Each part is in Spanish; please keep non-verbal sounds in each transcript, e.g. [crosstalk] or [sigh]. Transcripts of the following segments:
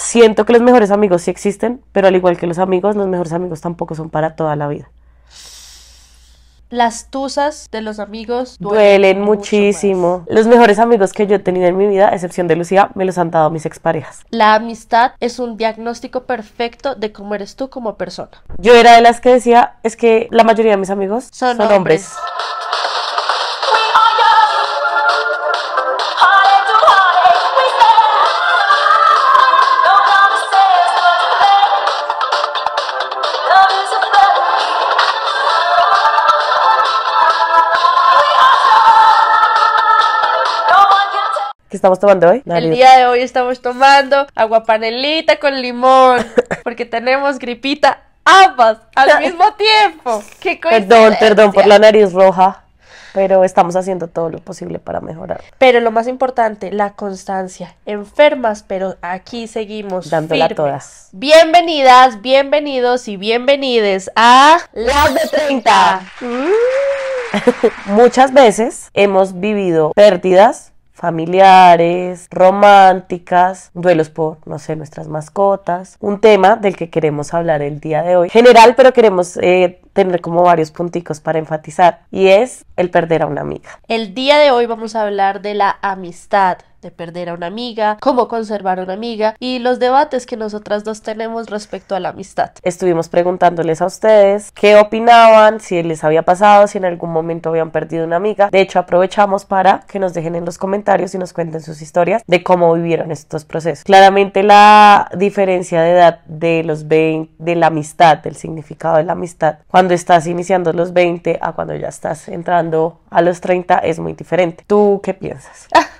siento que los mejores amigos sí existen, pero al igual que los amigos, los mejores amigos tampoco son para toda la vida. Las tusas de los amigos duelen, muchísimo. Los mejores amigos que yo he tenido en mi vida, a excepción de Lucía, me los han dado mis exparejas. La amistad es un diagnóstico perfecto de cómo eres tú como persona. Yo era de las que decía, es que la mayoría de mis amigos son, hombres. ¿Qué estamos tomando hoy? El día de hoy estamos tomando agua panelita con limón, [laughs] porque tenemos gripita ambas al mismo tiempo. ¡Qué [laughs] Perdón, perdón por la nariz roja, pero estamos haciendo todo lo posible para mejorar. Pero lo más importante, la constancia. Enfermas, pero aquí seguimos. Dándola firmes. todas. Bienvenidas, bienvenidos y bienvenides a Las de 30. [laughs] Muchas veces hemos vivido pérdidas familiares, románticas, duelos por, no sé, nuestras mascotas. Un tema del que queremos hablar el día de hoy. General, pero queremos eh, tener como varios punticos para enfatizar. Y es el perder a una amiga. El día de hoy vamos a hablar de la amistad de perder a una amiga, cómo conservar a una amiga y los debates que nosotras dos tenemos respecto a la amistad. Estuvimos preguntándoles a ustedes qué opinaban, si les había pasado, si en algún momento habían perdido una amiga. De hecho, aprovechamos para que nos dejen en los comentarios y nos cuenten sus historias de cómo vivieron estos procesos. Claramente la diferencia de edad de los 20, de la amistad, del significado de la amistad, cuando estás iniciando los 20 a cuando ya estás entrando a los 30 es muy diferente. ¿Tú qué piensas? [laughs]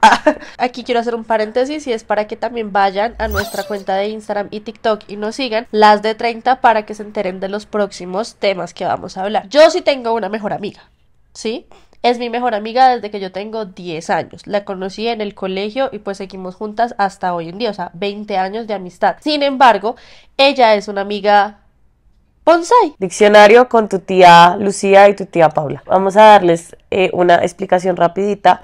[laughs] Aquí quiero hacer un paréntesis y es para que también vayan a nuestra cuenta de Instagram y TikTok y nos sigan las de 30 para que se enteren de los próximos temas que vamos a hablar. Yo sí tengo una mejor amiga, ¿sí? Es mi mejor amiga desde que yo tengo 10 años. La conocí en el colegio y pues seguimos juntas hasta hoy en día, o sea, 20 años de amistad. Sin embargo, ella es una amiga Bonsai. Diccionario con tu tía Lucía y tu tía Paula. Vamos a darles eh, una explicación rapidita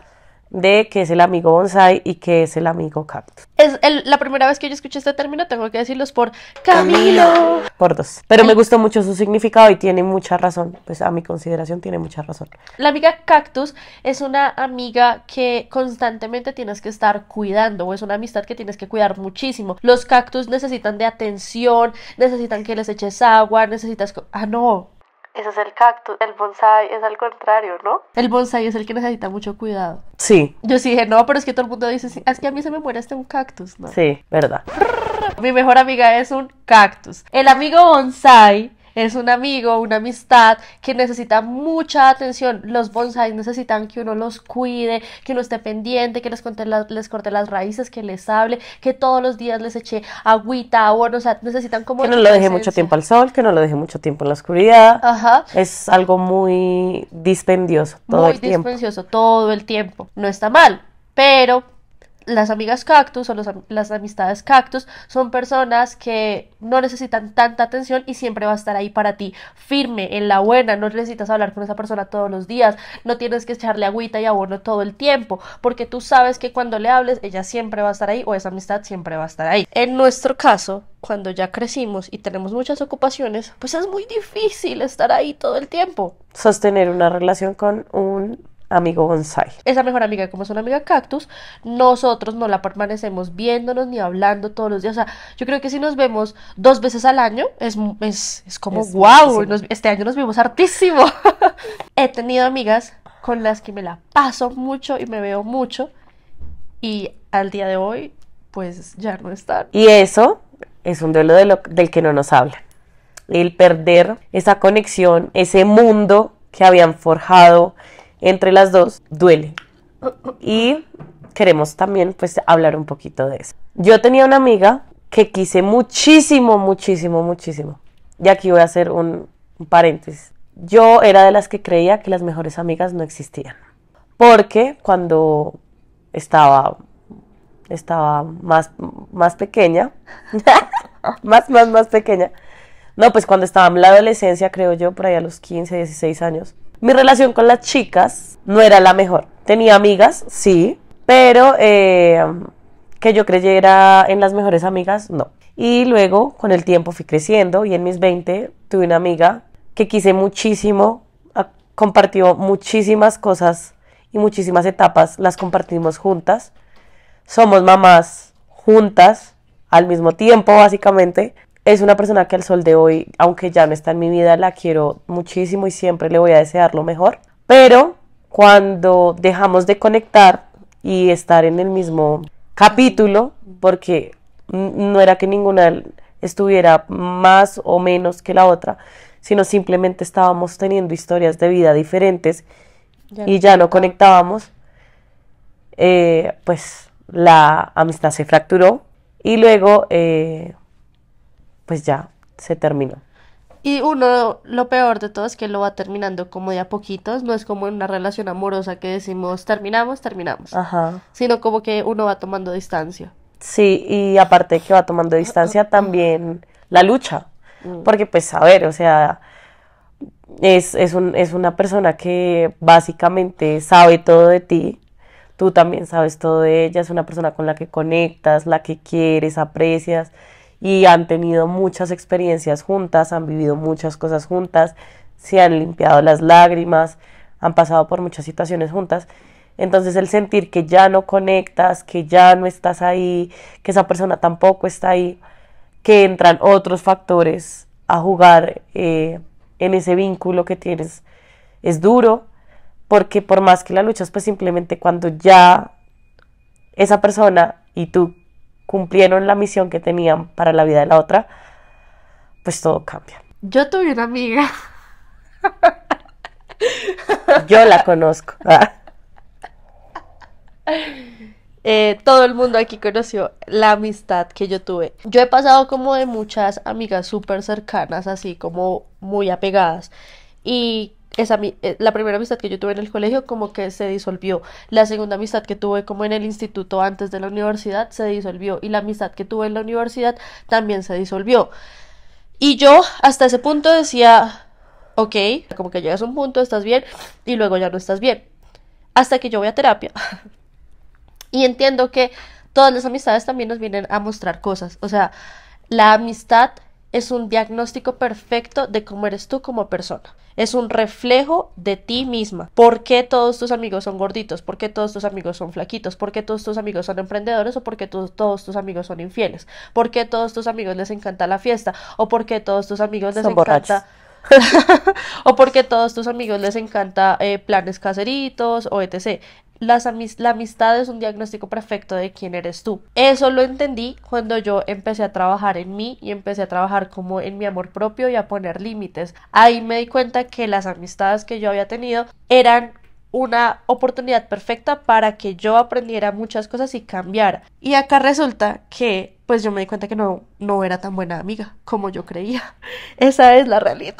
de que es el amigo bonsai y que es el amigo cactus. Es la primera vez que yo escuché este término, tengo que decirlos por Camilo. Por dos. Pero me gustó mucho su significado y tiene mucha razón. Pues a mi consideración tiene mucha razón. La amiga cactus es una amiga que constantemente tienes que estar cuidando o es una amistad que tienes que cuidar muchísimo. Los cactus necesitan de atención, necesitan que les eches agua, necesitas... Ah, no, ese es el cactus, el bonsai es al contrario, ¿no? El bonsai es el que necesita mucho cuidado. Sí. Yo sí dije, no, pero es que todo el mundo dice, es que a mí se me muere este un cactus, ¿no? Sí, verdad. Mi mejor amiga es un cactus. El amigo bonsai es un amigo, una amistad que necesita mucha atención. Los bonsais necesitan que uno los cuide, que uno esté pendiente, que les, corte las, les corte las raíces, que les hable, que todos los días les eche agüita, abono, o sea, necesitan como... Que no lo deje mucho tiempo al sol, que no lo deje mucho tiempo en la oscuridad. Ajá. Es algo muy dispendioso todo el tiempo. Muy dispendioso todo el tiempo. No está mal, pero las amigas cactus o las amistades cactus son personas que no necesitan tanta atención y siempre va a estar ahí para ti, firme, en la buena, no necesitas hablar con esa persona todos los días, no tienes que echarle agüita y abono todo el tiempo, porque tú sabes que cuando le hables ella siempre va a estar ahí o esa amistad siempre va a estar ahí. En nuestro caso, cuando ya crecimos y tenemos muchas ocupaciones, pues es muy difícil estar ahí todo el tiempo. Sostener una relación con un amigo gonzález Esa mejor amiga, como es una amiga cactus, nosotros no la permanecemos viéndonos ni hablando todos los días. O sea, yo creo que si nos vemos dos veces al año, es, es, como, wow, este año nos vimos hartísimo. [laughs] He tenido amigas con las que me la paso mucho y me veo mucho y al día de hoy, pues ya no están. Y eso es un duelo del que no nos habla El perder esa conexión, ese mundo que habían forjado, entre las dos duele. Y queremos también pues hablar un poquito de eso. Yo tenía una amiga que quise muchísimo, muchísimo, muchísimo. Y aquí voy a hacer un, paréntesis. Yo era de las que creía que las mejores amigas no existían. Porque cuando estaba, estaba más, más pequeña, [laughs] más, más, más pequeña, no, pues cuando estaba en la adolescencia, creo yo, por ahí a los 15, 16 años, mi relación con las chicas no era la mejor. Tenía amigas, sí, pero eh, que yo creyera en las mejores amigas, no. Y luego, con el tiempo, fui creciendo y en mis 20 tuve una amiga que quise muchísimo, compartió muchísimas cosas y muchísimas etapas, las compartimos juntas. Somos mamás juntas al mismo tiempo, básicamente es una persona que al sol de hoy, aunque ya no está en mi vida, la quiero muchísimo y siempre le voy a desear lo mejor. Pero cuando dejamos de conectar y estar en el mismo capítulo, porque no era que ninguna estuviera más o menos que la otra, sino simplemente estábamos teniendo historias de vida diferentes y ya no conectábamos, eh, pues la amistad se fracturó y luego... Eh, pues ya se terminó. Y uno, lo peor de todo es que lo va terminando como de a poquitos, no es como en una relación amorosa que decimos terminamos, terminamos, sino como que uno va tomando distancia. Sí, y aparte de que va tomando distancia también la lucha, mm. porque pues a ver, o sea, es, es, un, es una persona que básicamente sabe todo de ti, tú también sabes todo de ella, es una persona con la que conectas, la que quieres, aprecias, y han tenido muchas experiencias juntas, han vivido muchas cosas juntas, se han limpiado las lágrimas, han pasado por muchas situaciones juntas. Entonces el sentir que ya no conectas, que ya no estás ahí, que esa persona tampoco está ahí, que entran otros factores a jugar eh, en ese vínculo que tienes, es duro, porque por más que la luchas, pues simplemente cuando ya esa persona y tú cumplieron la misión que tenían para la vida de la otra, pues todo cambia. Yo tuve una amiga. Yo la conozco. [laughs] Ah. Eh, todo el mundo aquí conoció la amistad que yo tuve. Yo he pasado como de muchas amigas súper cercanas, así como muy apegadas. Y eh, la primera amistad que yo tuve en el colegio como que se disolvió. La segunda amistad que tuve como en el instituto antes de la universidad se disolvió. Y la amistad que tuve en la universidad también se disolvió. Y yo hasta ese punto decía, ok, como que llegas a un punto, estás bien y luego ya no estás bien. Hasta que yo voy a terapia. [laughs] y entiendo que todas las amistades también nos vienen a mostrar cosas. O sea, la amistad es un diagnóstico perfecto de cómo eres tú como persona. Es un reflejo de ti misma. ¿Por qué todos tus amigos son gorditos? ¿Por qué todos tus amigos son flaquitos? ¿Por qué todos tus amigos son emprendedores? ¿O por qué todos tus amigos son infieles? ¿Por qué todos tus amigos les encanta la fiesta? ¿O por qué todos tus amigos les encanta... [laughs] o porque todos tus amigos les encanta eh, planes caseritos o etc. la amistad es un diagnóstico perfecto de quién eres tú. Eso lo entendí cuando yo empecé a trabajar en mí y empecé a trabajar como en mi amor propio y a poner límites. Ahí me di cuenta que las amistades que yo había tenido eran una oportunidad perfecta para que yo aprendiera muchas cosas y cambiara. Y acá resulta que pues yo me di cuenta que no, no era tan buena amiga como yo creía. [laughs] Esa es la realidad.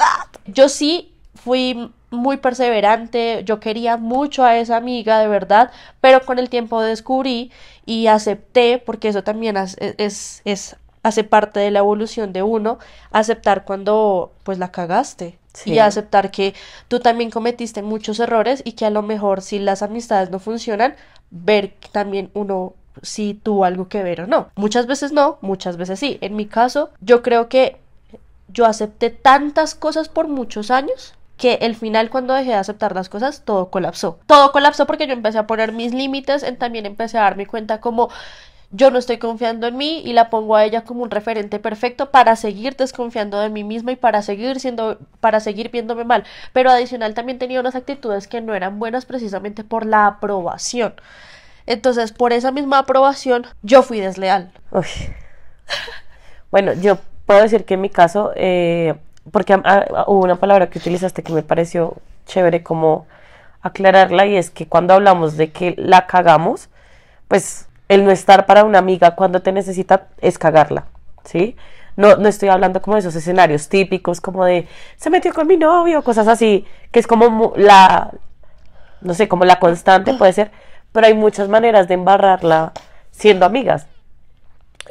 Yo sí fui muy perseverante, yo quería mucho a esa amiga de verdad, pero con el tiempo descubrí y acepté, porque eso también e, es, es, hace parte de la evolución de uno, aceptar cuando pues la cagaste y aceptar que tú también cometiste muchos errores y que a lo mejor si las amistades no funcionan, ver también uno si tuvo algo que ver o no. Muchas veces no, muchas veces sí. En mi caso, yo creo que yo acepté tantas cosas por muchos años que el final cuando dejé de aceptar las cosas todo colapsó. Todo colapsó porque yo empecé a poner mis límites, y también empecé a darme cuenta como yo no estoy confiando en mí y la pongo a ella como un referente perfecto para seguir desconfiando de mí misma y para seguir siendo para seguir viéndome mal, pero adicional también tenía unas actitudes que no eran buenas precisamente por la aprobación. Entonces, por esa misma aprobación yo fui desleal. Bueno, yo puedo decir que en mi caso eh, porque ah, ah, hubo una palabra que utilizaste que me pareció chévere como aclararla y es que cuando hablamos de que la cagamos, pues el no estar para una amiga cuando te necesita es cagarla, ¿sí? No, estoy hablando como de esos escenarios típicos, como de se metió con mi novio, cosas así, que es como la, no sé, como la constante puede ser, pero hay muchas maneras de embarrarla siendo amigas.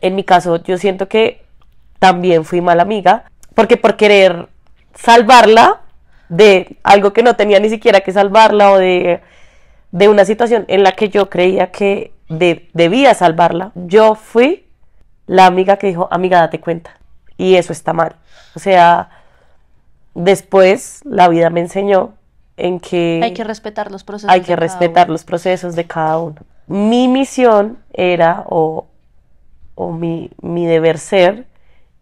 En mi caso, yo siento que también fui mala amiga, porque por querer salvarla de algo que no tenía ni siquiera que salvarla o de, de una situación en la que yo creía que debía salvarla, yo fui la amiga que dijo, amiga, date cuenta. Y eso está mal. O sea, después la vida me enseñó en que... Hay que respetar los procesos. Hay que de respetar cada los procesos de cada uno. Mi misión era, o, o mi, mi deber ser,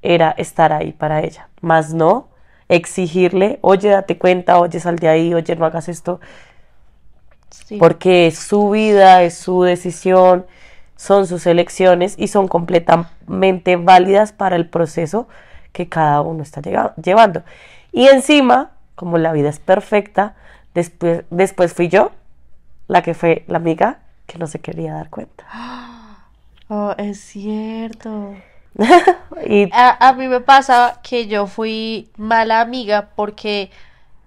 era estar ahí para ella. Más no exigirle, oye, date cuenta, oye, sal de ahí, oye, no hagas esto porque su vida, es su decisión, son sus elecciones y son completamente válidas para el proceso que cada uno está llevando. Y encima, como la vida es perfecta, después, después fui yo la que fue la amiga que no se quería dar cuenta. [gasps] Oh, es cierto. [laughs] a, a, mí me pasa que yo fui mala amiga porque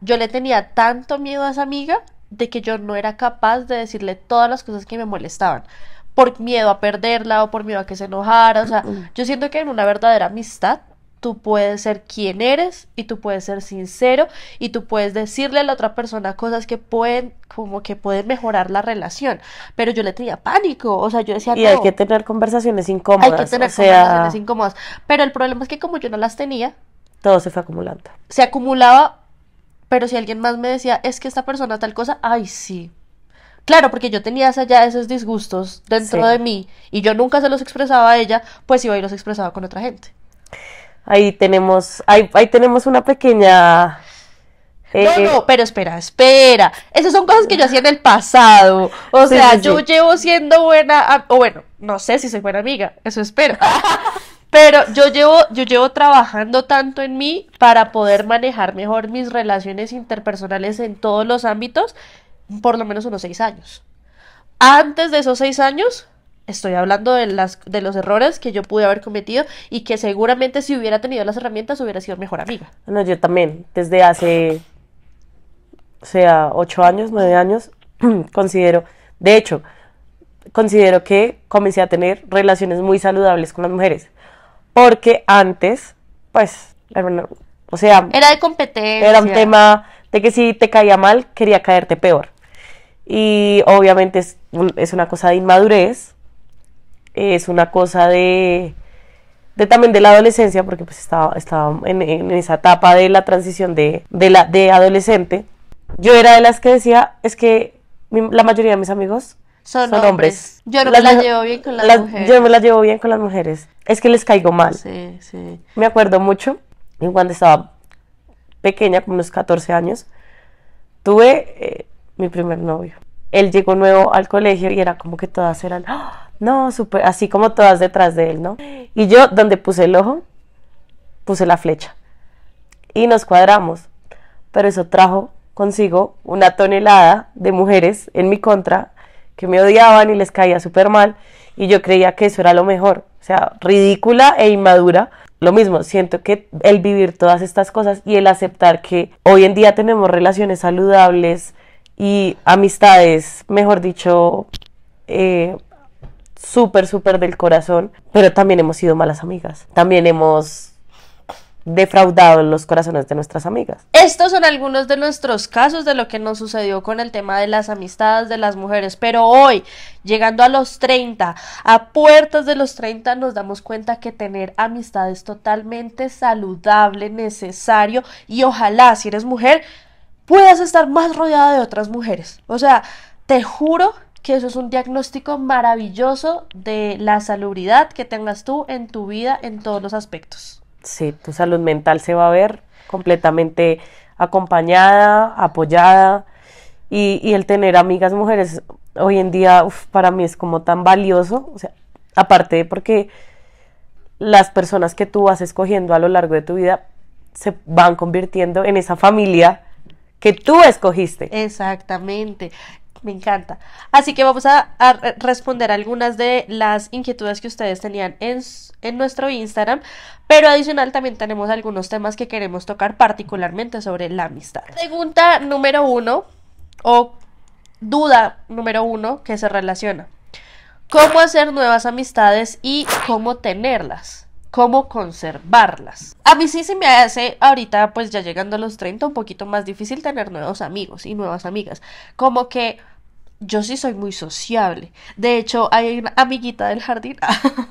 yo le tenía tanto miedo a esa amiga de que yo no era capaz de decirle todas las cosas que me molestaban por miedo a perderla o por miedo a que se enojara. O sea, [clears throat] yo siento que en una verdadera amistad tú puedes ser quien eres y tú puedes ser sincero y tú puedes decirle a la otra persona cosas que pueden como que pueden mejorar la relación, pero yo le tenía pánico, o sea, yo decía Y hay que tener conversaciones incómodas. Hay que tener conversaciones incómodas, pero el problema es que como yo no las tenía, todo se fue acumulando. Se acumulaba pero si alguien más me decía, es que esta persona tal cosa, ay, sí. Claro, porque yo tenía ya esos disgustos dentro de mí y yo nunca se los expresaba a ella, pues iba y los expresaba con otra gente. Ahí tenemos, ahí, tenemos una pequeña no, eh, no, pero espera, espera. Esas son cosas que yo hacía en el pasado. O sea, yo llevo siendo buena, o bueno, no sé si soy buena amiga, eso espero. [laughs] Pero yo llevo, yo llevo trabajando tanto en mí para poder manejar mejor mis relaciones interpersonales en todos los ámbitos, por lo menos unos seis años. Antes de esos seis años, estoy hablando de, las, de los errores que yo pude haber cometido y que seguramente si hubiera tenido las herramientas hubiera sido mejor amiga. yo también, desde hace, sea, ocho años, nueve años, [clears throat] considero, de hecho, considero que comencé a tener relaciones muy saludables con las mujeres porque antes, pues, o sea... Era de competencia. Era un tema de que si te caía mal, quería caerte peor. Y obviamente es, una cosa de inmadurez, es una cosa de, también de la adolescencia, porque pues estaba, estaba en, esa etapa de la transición de, la, de adolescente. Yo era de las que decía, es que la mayoría de mis amigos son, hombres. Yo no me la llevo bien con las, mujeres. Yo me la llevo bien con las mujeres. Es que les caigo mal. Sí, sí. Me acuerdo mucho, cuando estaba pequeña, con unos 14 años, tuve eh, mi primer novio. Él llegó nuevo al colegio y era como que todas eran, ¡Ah! no, así como todas detrás de él, ¿no? Y yo, donde puse el ojo, puse la flecha. Y nos cuadramos. Pero eso trajo consigo una tonelada de mujeres en mi contra que me odiaban y les caía súper mal y yo creía que eso era lo mejor. O sea, ridícula e inmadura. Lo mismo, siento que el vivir todas estas cosas y el aceptar que hoy en día tenemos relaciones saludables y amistades, mejor dicho, eh, súper, súper del corazón, pero también hemos sido malas amigas. También hemos defraudado en los corazones de nuestras amigas. Estos son algunos de nuestros casos de lo que nos sucedió con el tema de las amistades de las mujeres, pero hoy, llegando a los 30, a puertas de los 30, nos damos cuenta que tener amistad es totalmente saludable, necesario y ojalá si eres mujer puedas estar más rodeada de otras mujeres. O sea, te juro que eso es un diagnóstico maravilloso de la salubridad que tengas tú en tu vida en todos los aspectos sí, tu salud mental se va a ver completamente acompañada, apoyada y, el tener amigas mujeres hoy en día para mí es como tan valioso, o sea, aparte de porque las personas que tú vas escogiendo a lo largo de tu vida se van convirtiendo en esa familia que tú escogiste. Exactamente me encanta. Así que vamos a, responder algunas de las inquietudes que ustedes tenían en, en nuestro Instagram, pero adicional también tenemos algunos temas que queremos tocar particularmente sobre la amistad. Pregunta número uno, o duda número uno que se relaciona. ¿Cómo hacer nuevas amistades y cómo tenerlas? cómo conservarlas. A mí sí se me hace ahorita, pues ya llegando a los 30, un poquito más difícil tener nuevos amigos y nuevas amigas. Como que yo sí soy muy sociable. De hecho, hay una amiguita del jardín,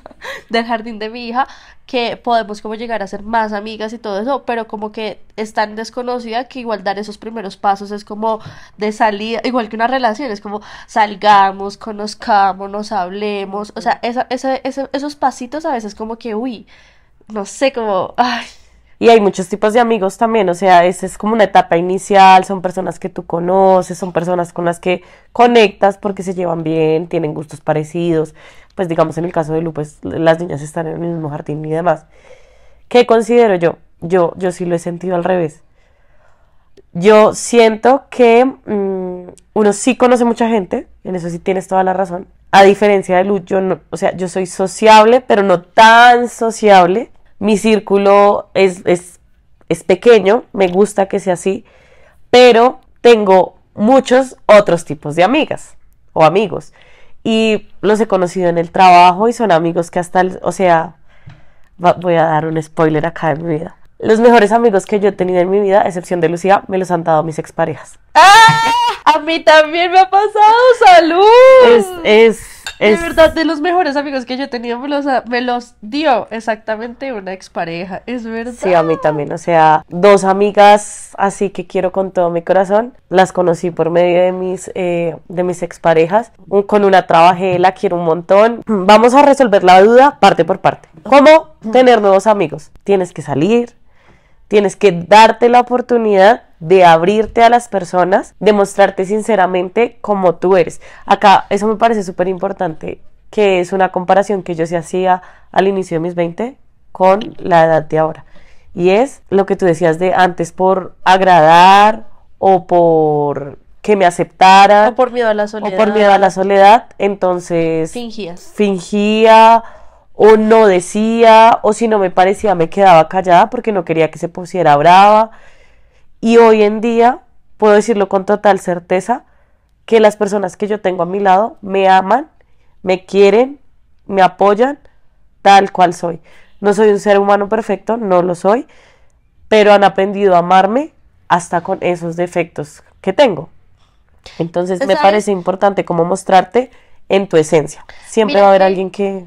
[laughs] del jardín de mi hija, que podemos como llegar a ser más amigas y todo eso, pero como que es tan desconocida que igual dar esos primeros pasos es como de salida, igual que una relación, es como salgamos, conozcamos, nos hablemos, o sea, esa, esos pasitos a veces como que, uy, no sé, como, ay, y hay muchos tipos de amigos también, o sea, esa es como una etapa inicial, son personas que tú conoces, son personas con las que conectas porque se llevan bien, tienen gustos parecidos, pues digamos en el caso de Lu, pues las niñas están en el mismo jardín y demás. ¿Qué considero yo? Yo, yo sí lo he sentido al revés. Yo siento que mm, uno sí conoce mucha gente, en eso sí tienes toda la razón. A diferencia de Lu, yo no, o sea, yo soy sociable, pero no tan sociable mi círculo es, es, es pequeño, me gusta que sea así, pero tengo muchos otros tipos de amigas o amigos. Y los he conocido en el trabajo y son amigos que hasta, o sea, voy a dar un spoiler acá en mi vida. Los mejores amigos que yo he tenido en mi vida, a excepción de Lucía, me los han dado mis exparejas. ¡Ah! A mí también me ha pasado, salud. Es, es es... verdad, de los mejores amigos que yo he tenido, me los, dio exactamente una expareja, es verdad. Sí, a mí también, o sea, dos amigas así que quiero con todo mi corazón, las conocí por medio de mis, eh, de mis exparejas, con una trabajé, la quiero un montón. Vamos a resolver la duda parte por parte. ¿Cómo tener nuevos amigos? Tienes que salir, Tienes que darte la oportunidad de abrirte a las personas, de mostrarte sinceramente como tú eres. Acá, eso me parece súper importante, que es una comparación que yo se hacía al inicio de mis 20 con la edad de ahora. Y es lo que tú decías de antes por agradar o por que me aceptara. O por miedo a la soledad. O por miedo a la soledad. Entonces. Fingías. Fingía o no decía, o si no me parecía me quedaba callada porque no quería que se pusiera brava. Y hoy en día puedo decirlo con total certeza que las personas que yo tengo a mi lado me aman, me quieren, me apoyan tal cual soy. No soy un ser humano perfecto, no lo soy, pero han aprendido a amarme hasta con esos defectos que tengo. Entonces pues, me parece importante como mostrarte en tu esencia. Siempre va a haber alguien que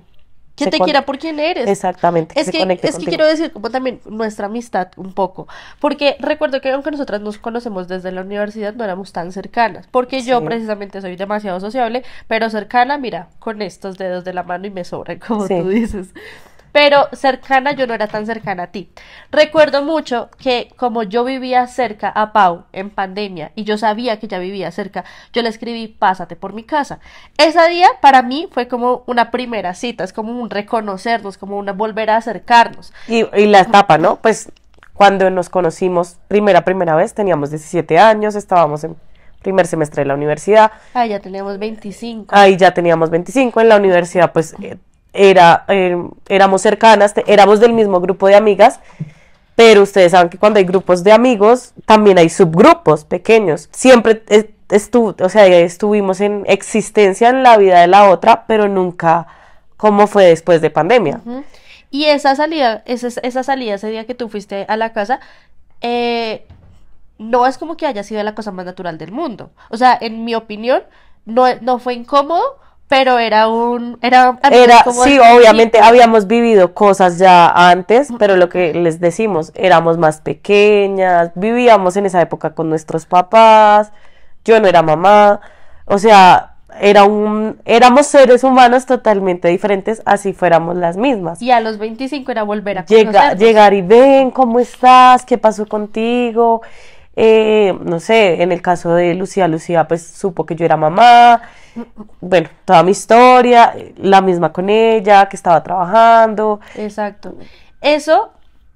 que te quiera por quién eres. Exactamente. Es que, es que quiero decir como también nuestra amistad un poco. Porque recuerdo que aunque nosotras nos conocemos desde la universidad, no éramos tan cercanas. Porque yo precisamente soy demasiado sociable, pero cercana, mira, con estos dedos de la mano y me sobra, como tú dices pero cercana yo no era tan cercana a ti. Recuerdo mucho que como yo vivía cerca a Pau en pandemia y yo sabía que ya vivía cerca, yo le escribí pásate por mi casa. Ese día para mí fue como una primera cita, es como un reconocernos, como una volver a acercarnos. Y, la etapa, ¿no? Pues cuando nos conocimos primera, primera vez, teníamos 17 años, estábamos en primer semestre de la universidad. Ah ya teníamos 25. Ahí ya teníamos 25. En la universidad, pues eh, era, eh, éramos cercanas, éramos del mismo grupo de amigas, pero ustedes saben que cuando hay grupos de amigos, también hay subgrupos pequeños. Siempre o sea, estuvimos en existencia en la vida de la otra, pero nunca como fue después de pandemia. Y esa salida, esa, esa salida ese día que tú fuiste a la casa, eh, no es como que haya sido la cosa más natural del mundo. O sea, en mi opinión, no, no fue incómodo, pero era un era, era sí obviamente habíamos vivido cosas ya antes pero lo que les decimos éramos más pequeñas vivíamos en esa época con nuestros papás yo no era mamá o sea era un éramos seres humanos totalmente diferentes así fuéramos las mismas y a los 25 era volver a Llega, llegar y ven cómo estás qué pasó contigo eh, no sé, en el caso de Lucía, Lucía pues supo que yo era mamá, bueno, toda mi historia, la misma con ella, que estaba trabajando. Exacto. Eso,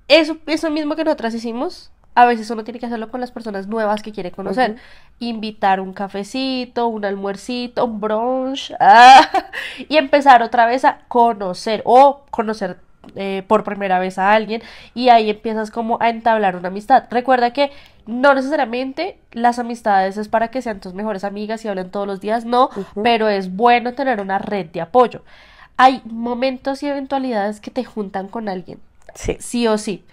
eso, eso mismo que nosotras hicimos, a veces uno tiene que hacerlo con las personas nuevas que quiere conocer. Invitar un cafecito, un almuercito, un brunch, [laughs] ah, y empezar otra vez a conocer o conocer eh, por primera vez a alguien y ahí empiezas como a entablar una amistad. Recuerda que no necesariamente las amistades es para que sean tus mejores amigas y hablen todos los días, no, pero es bueno tener una red de apoyo. Hay momentos y eventualidades que te juntan con alguien. Sí. o sí.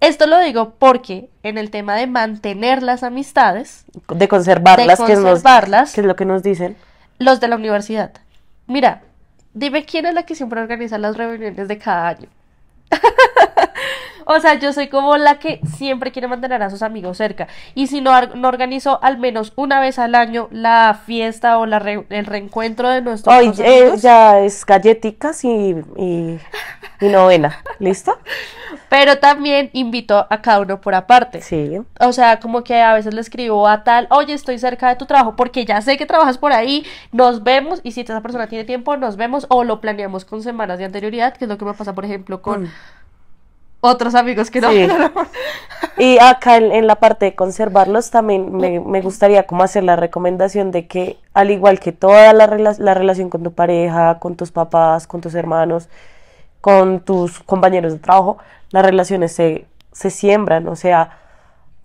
Esto lo digo porque en el tema de mantener las amistades, de conservarlas, que es lo que nos dicen, los de la universidad. Mira, Dime quién es la que siempre organiza las reuniones de cada año. [laughs] O sea, yo soy como la que siempre quiere mantener a sus amigos cerca. Y si no, no organizo al menos una vez al año la fiesta o el reencuentro de nuestros eh, amigos Oye, ya es galleticas y, y, novena. ¿Listo? Pero también invito a cada uno por aparte. Sí. O sea, como que a veces le escribo a tal, oye, estoy cerca de tu trabajo porque ya sé que trabajas por ahí, nos vemos y si esa persona tiene tiempo, nos vemos o lo planeamos con semanas de anterioridad, que es lo que me pasa, por ejemplo, con... Mm otros amigos que no. y acá en, la parte de conservarlos también me, gustaría como hacer la recomendación de que al igual que toda la, la relación con tu pareja, con tus papás, con tus hermanos, con tus compañeros de trabajo, las relaciones se, se siembran, o sea,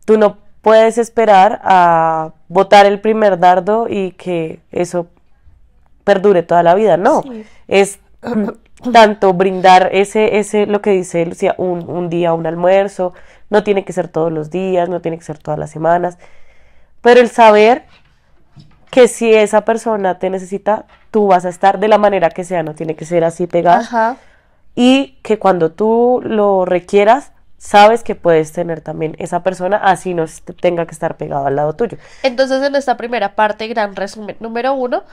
tú no puedes esperar a botar el primer dardo y que eso perdure toda la vida, no, es [clears throat] tanto brindar ese, ese, lo que dice Lucía, un, un día, un almuerzo, no tiene que ser todos los días, no tiene que ser todas las semanas, pero el saber que si esa persona te necesita, tú vas a estar de la manera que sea, no tiene que ser así pegada. Y que cuando tú lo requieras, sabes que puedes tener también esa persona, así no tenga que estar pegado al lado tuyo. Entonces, en esta primera parte, gran resumen, número uno,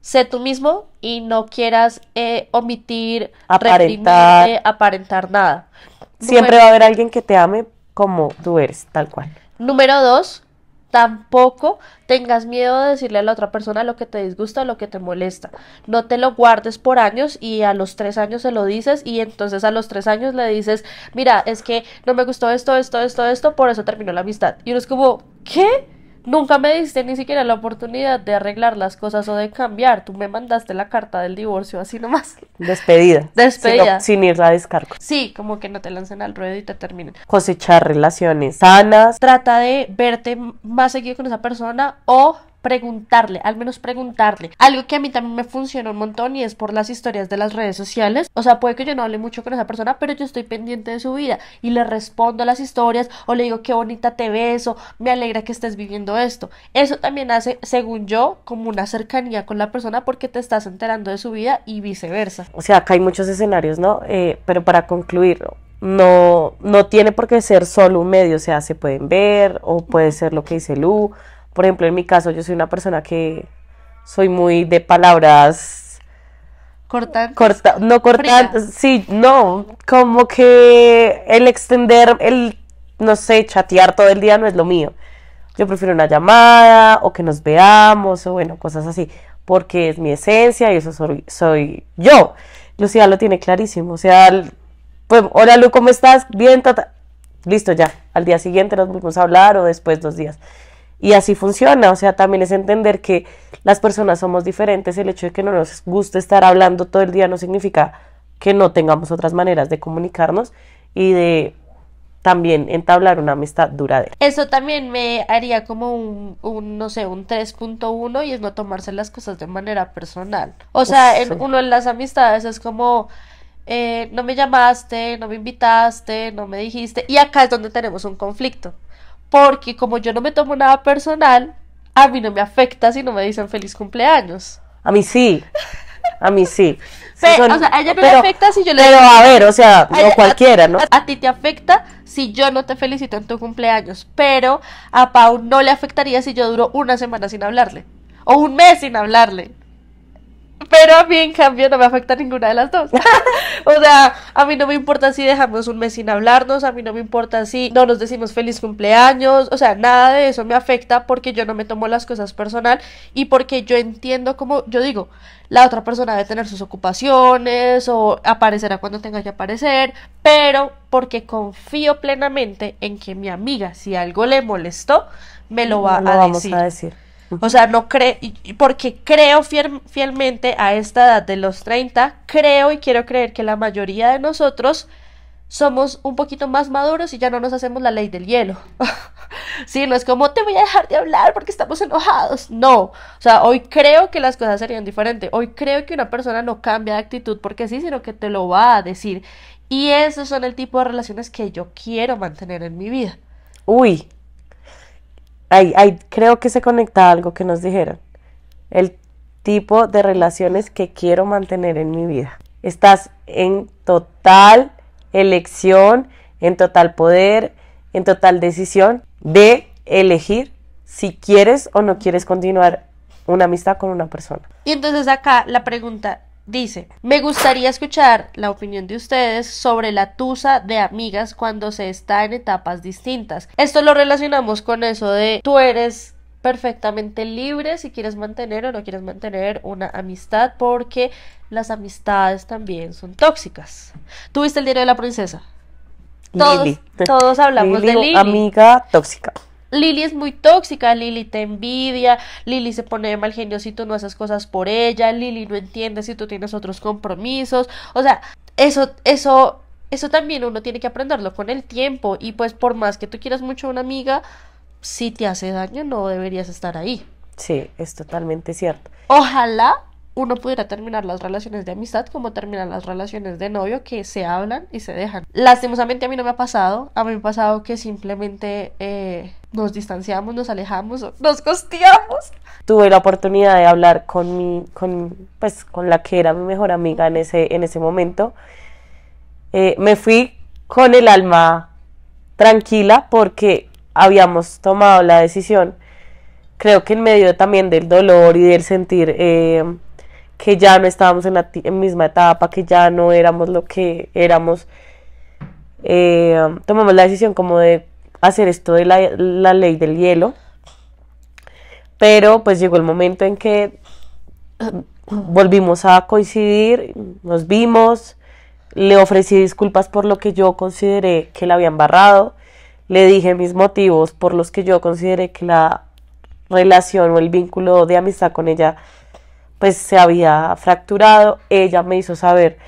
sé tú mismo y no quieras eh, omitir, aparentar, aparentar nada. Siempre va a haber alguien que te ame como tú eres, tal cual. Número dos, tampoco tengas miedo de decirle a la otra persona lo que te disgusta o lo que te molesta. No te lo guardes por años y a los tres años se lo dices y entonces a los tres años le dices, mira, es que no me gustó esto, esto, esto, esto, por eso terminó la amistad. Y uno es como, ¿qué? Nunca me diste ni siquiera la oportunidad de arreglar las cosas o de cambiar. Tú me mandaste la carta del divorcio así nomás. [laughs] Despedida. Despedida. Sin, sin ir a descargo. Sí, como que no te lancen al ruedo y te terminen. Cosechar relaciones sanas. Trata de verte más seguido con esa persona o preguntarle, al menos preguntarle. Algo que a mí también me funciona un montón y es por las historias de las redes sociales. O sea, puede que yo no hable mucho con esa persona, pero yo estoy pendiente de su vida y le respondo a las historias o le digo qué bonita te ves o me alegra que estés viviendo esto. Eso también hace, según yo, como una cercanía con la persona porque te estás enterando de su vida y viceversa. O sea, acá hay muchos escenarios, ¿no? Eh, pero para concluir, no, no tiene por qué ser solo un medio, o sea, se pueden ver o puede ser lo que dice Lu por ejemplo, en mi caso, yo soy una persona que soy muy de palabras cortantes. Corta, no cortantes, sí, no, como que el extender, el, no sé, chatear todo el día no es lo mío. Yo prefiero una llamada o que nos veamos o bueno, cosas así, porque es mi esencia y eso soy, yo. Lucía lo tiene clarísimo, o sea, pues, hola Lu, ¿cómo estás? Bien, listo ya, al día siguiente nos volvemos a hablar o después dos días. Y así funciona, o sea, también es entender que las personas somos diferentes, el hecho de que no nos guste estar hablando todo el día no significa que no tengamos otras maneras de comunicarnos y de también entablar una amistad duradera. Eso también me haría como un, no sé, un 3.1 y es no tomarse las cosas de manera personal. O sea, en, uno en las amistades es como... Eh, no me llamaste, no me invitaste, no me dijiste. Y acá es donde tenemos un conflicto porque como yo no me tomo nada personal, a mí no me afecta si no me dicen feliz cumpleaños. A mí sí. A mí sí. [laughs] Pero, o sea, a ella afecta si yo le. Pero a ver, o sea, no cualquiera, ¿no? a, ti te afecta si yo no te felicito en tu cumpleaños, pero a Pau no le afectaría si yo duro una semana sin hablarle o un mes sin hablarle. Pero a mí, en cambio, no me afecta ninguna de las dos. [laughs] o sea, a mí no me importa si dejamos un mes sin hablarnos, a mí no me importa si no nos decimos feliz cumpleaños, o sea, nada de eso me afecta porque yo no me tomo las cosas personal y porque yo entiendo como, yo digo, la otra persona debe tener sus ocupaciones o aparecerá cuando tenga que aparecer, pero porque confío plenamente en que mi amiga, si algo le molestó, me lo mm, va, a, lo a decir. O sea, no creo, porque creo fielmente a esta edad de los 30, creo y quiero creer que la mayoría de nosotros somos un poquito más maduros y ya no nos hacemos la ley del hielo. Si [laughs] no es como te voy a dejar de hablar porque estamos enojados. No, o sea, hoy creo que las cosas serían diferentes. Hoy creo que una persona no cambia de actitud porque sí, sino que te lo va a decir. Y esos son el tipo de relaciones que yo quiero mantener en mi vida. Uy, creo que se conecta algo que nos dijeron. El tipo de relaciones que quiero mantener en mi vida. Estás en total elección, en total poder, en total decisión de elegir si quieres o no quieres continuar una amistad con una persona. Y entonces acá la pregunta Dice, me gustaría escuchar la opinión de ustedes sobre la tusa de amigas cuando se está en etapas distintas. Esto lo relacionamos con eso de tú eres perfectamente libre si quieres mantener o no quieres mantener una amistad porque las amistades también son tóxicas. ¿Tuviste el diario de la princesa? Todos, todos hablamos de Lili. Amiga tóxica. Lili es muy tóxica, Lili te envidia, Lili se pone mal genio si tú no haces cosas por ella, Lili no entiende si tú tienes otros compromisos, o sea, eso, eso, eso también uno tiene que aprenderlo con el tiempo y pues por más que tú quieras mucho a una amiga, si te hace daño no deberías estar ahí. Sí, es totalmente cierto. Ojalá uno pudiera terminar las relaciones de amistad como terminan las relaciones de novio que se hablan y se dejan. Lastimosamente a mí no me ha pasado, a mí me ha pasado que simplemente eh, nos distanciamos, nos alejamos, nos costeamos. Tuve la oportunidad de hablar con mi, con, pues, con la que era mi mejor amiga en ese, en ese momento. Eh, me fui con el alma tranquila porque habíamos tomado la decisión. Creo que en medio también del dolor y del sentir eh, que ya no estábamos en la misma etapa, que ya no éramos lo que éramos, eh, tomamos la decisión como de hacer esto de la, ley del hielo. Pero pues llegó el momento en que [clears throat] volvimos a coincidir, nos vimos, le ofrecí disculpas por lo que yo consideré que la habían barrado, le dije mis motivos por los que yo consideré que la relación o el vínculo de amistad con ella pues se había fracturado, ella me hizo saber